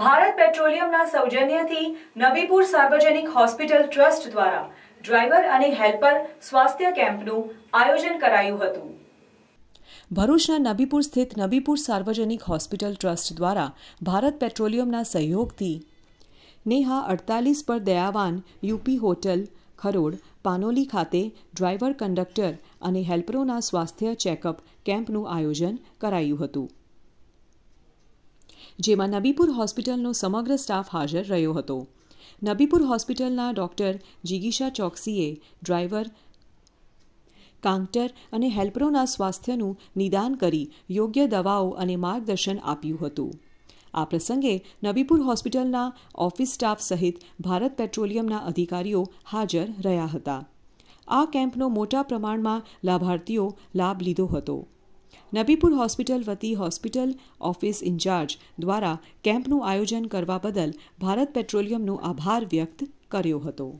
ભારત પેટ્રોલિયમના સૌજન્યથી નવીપુર સાર્વજનિક hospital trust દ્વારા ડ્રાઈવર અને હેલ્પર સ્વાસ્થ્ય કેમ્પનું આયોજન કરાયું હતું ભરૂચના નબીપુર સ્થિત નબીપુર સાર્વજનિક હોસ્પિટલ ટ્રસ્ટ દ્વારા ભારત પેટ્રોલિયમના સહયોગથી નેહા અડતાલીસ પર દયાવાન યુપી હોટલ ખરોડ પાનોલી ખાતે ડ્રાઈવર કંડક્ટર અને હેલ્પરોના સ્વાસ્થ્ય ચેકઅપ કેમ્પનું આયોજન કરાયું હતું જેમાં નબીપુર હોસ્પિટલનો સમગ્ર સ્ટાફ હાજર રહ્યો હતો નબીપુર હોસ્પિટલના ડૉક્ટર જિગીશા ચોકસીએ ડ્રાઈવર કાઉન્ટર અને હેલ્પરોના સ્વાસ્થ્યનું નિદાન કરી યોગ્ય દવાઓ અને માર્ગદર્શન આપ્યું હતું આ પ્રસંગે નબીપુર હોસ્પિટલના ઓફિસ સ્ટાફ સહિત ભારત પેટ્રોલિયમના અધિકારીઓ હાજર રહ્યા હતા આ કેમ્પનો મોટા પ્રમાણમાં લાભાર્થીઓ લાભ લીધો હતો નબીપુર હોસ્પિટલ વતી હોસ્પિટલ ઓફિસ ઇન્ચાર્જ દ્વારા કેમ્પનું આયોજન કરવા બદલ ભારત પેટ્રોલિયમનો આભાર વ્યક્ત કર્યો હતો